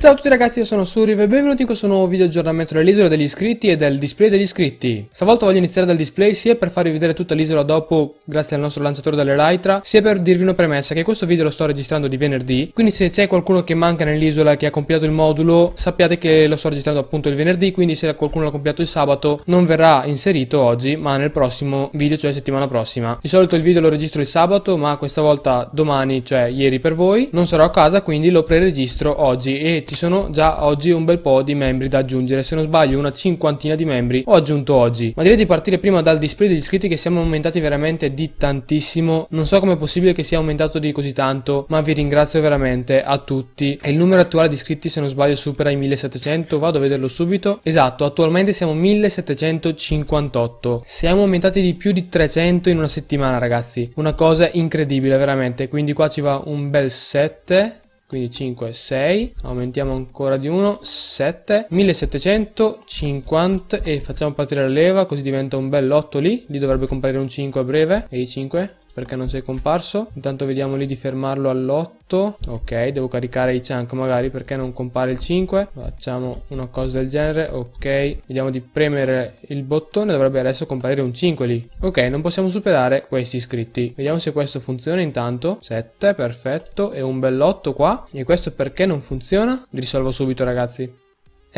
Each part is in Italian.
Ciao a tutti ragazzi, io sono Suriv e benvenuti in questo nuovo video aggiornamento dell'isola degli iscritti e del display degli iscritti. Stavolta voglio iniziare dal display sia per farvi vedere tutta l'isola dopo grazie al nostro lanciatore dell'Elytra, sia per dirvi una premessa che questo video lo sto registrando di venerdì, quindi se c'è qualcuno che manca nell'isola che ha compilato il modulo, sappiate che lo sto registrando appunto il venerdì, quindi se qualcuno l'ha compilato il sabato non verrà inserito oggi, ma nel prossimo video, cioè settimana prossima. Di solito il video lo registro il sabato, ma questa volta domani, cioè ieri per voi, non sarò a casa, quindi lo preregistro oggi e ci sono già oggi un bel po' di membri da aggiungere, se non sbaglio una cinquantina di membri ho aggiunto oggi. Ma direi di partire prima dal display degli iscritti che siamo aumentati veramente di tantissimo, non so come è possibile che sia aumentato di così tanto, ma vi ringrazio veramente a tutti. E il numero attuale di iscritti se non sbaglio supera i 1700, vado a vederlo subito. Esatto, attualmente siamo 1758. Siamo aumentati di più di 300 in una settimana ragazzi, una cosa incredibile veramente, quindi qua ci va un bel 7 quindi 5, 6, aumentiamo ancora di 1, 7, 1750 e facciamo partire la leva così diventa un bel 8 lì, lì dovrebbe comparire un 5 a breve e i 5 perché non sei comparso. Intanto vediamo lì di fermarlo all'8. Ok, devo caricare i chunk magari perché non compare il 5. Facciamo una cosa del genere. Ok, vediamo di premere il bottone. Dovrebbe adesso comparire un 5 lì. Ok, non possiamo superare questi iscritti. Vediamo se questo funziona intanto. 7, perfetto. E un bell'8 qua. E questo perché non funziona? risolvo subito ragazzi.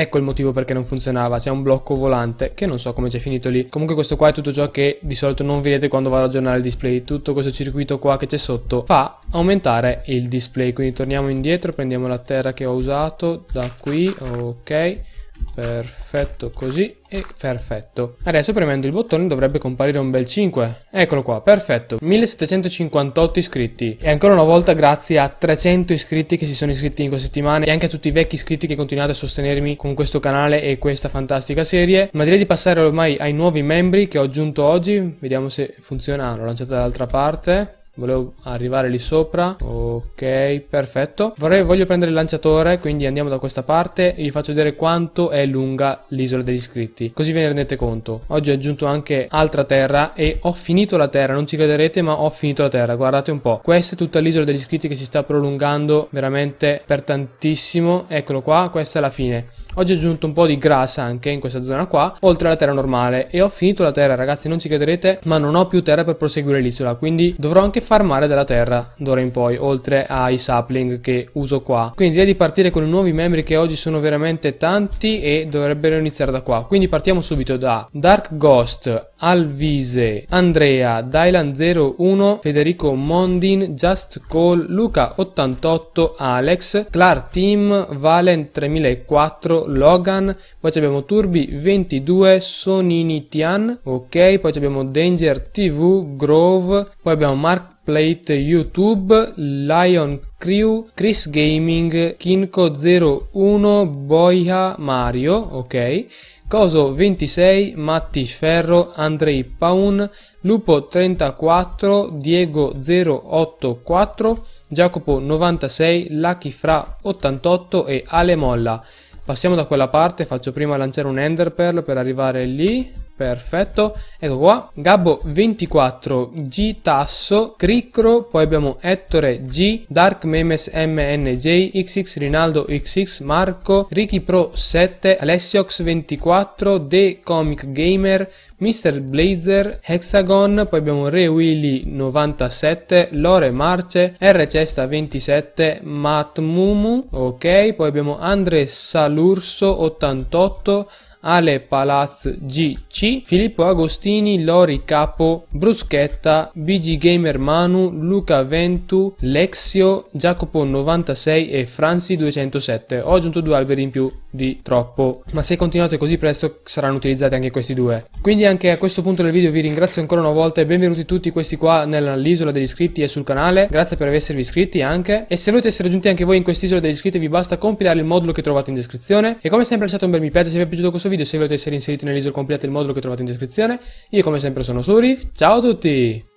Ecco il motivo perché non funzionava, c'è un blocco volante che non so come c'è finito lì. Comunque questo qua è tutto ciò che di solito non vedete quando vado a aggiornare il display, tutto questo circuito qua che c'è sotto fa aumentare il display. Quindi torniamo indietro, prendiamo la terra che ho usato da qui, ok, perfetto così e perfetto. Adesso premendo il bottone dovrebbe comparire un bel 5. Eccolo qua, perfetto. 1758 iscritti. E ancora una volta grazie a 300 iscritti che si sono iscritti in questa settimana e anche a tutti i vecchi iscritti che continuate a sostenermi con questo canale e questa fantastica serie. Ma direi di passare ormai ai nuovi membri che ho aggiunto oggi. Vediamo se funziona. L'ho lanciata dall'altra parte volevo arrivare lì sopra ok perfetto Vorrei, voglio prendere il lanciatore quindi andiamo da questa parte e vi faccio vedere quanto è lunga l'isola degli iscritti così ve ne rendete conto oggi ho aggiunto anche altra terra e ho finito la terra non ci crederete ma ho finito la terra guardate un po' questa è tutta l'isola degli iscritti che si sta prolungando veramente per tantissimo eccolo qua questa è la fine Oggi ho aggiunto un po' di grassa anche in questa zona qua, oltre alla terra normale. E ho finito la terra, ragazzi, non ci crederete, ma non ho più terra per proseguire l'isola. Quindi dovrò anche farmare della terra d'ora in poi, oltre ai sapling che uso qua. Quindi direi di partire con i nuovi membri che oggi sono veramente tanti e dovrebbero iniziare da qua. Quindi partiamo subito da Dark Ghost, Alvise, Andrea, Dylan01, Federico Mondin, Just Call, Luca88, Alex, Clark Team, Valen3004, Logan, poi abbiamo Turbi 22 Soninitian, ok, poi abbiamo Danger TV, Grove, poi abbiamo Mark Plate YouTube, Lion Crew, Chris Gaming, Kinko01, Boia Mario, ok, Coso 26, Matti Ferro, Andrei Paun, Lupo 34, Diego 084, Giacopo 96, Lucky Fra 88 e Ale Molla. Passiamo da quella parte, faccio prima lanciare un ender pearl per arrivare lì Perfetto, ecco qua, Gabbo 24, G Tasso, Cricro, poi abbiamo Ettore G, Dark Memes MNJ, XX Rinaldo XX, Marco, Ricky Pro 7, Alessiox 24, The Comic Gamer, Mr. Blazer, Hexagon, poi abbiamo Re Willy 97, Lore Marce, R Cesta 27, Matmumu, ok, poi abbiamo Andre Salurso 88, Ale Palaz GC, Filippo Agostini, Lori Capo, Bruschetta, BG Gamer Manu, Luca Ventu, Lexio, Jacopo 96 e Franzi 207. Ho aggiunto due alberi in più di troppo, ma se continuate così presto saranno utilizzati anche questi due. Quindi anche a questo punto del video vi ringrazio ancora una volta e benvenuti tutti questi qua nell'isola degli iscritti e sul canale, grazie per esservi iscritti anche, e se volete essere giunti anche voi in quest'isola degli iscritti vi basta compilare il modulo che trovate in descrizione, e come sempre lasciate un bel mi piace se vi è piaciuto questo video, se volete essere inseriti nell'isola completa il modulo che trovate in descrizione, io come sempre sono Surif, ciao a tutti!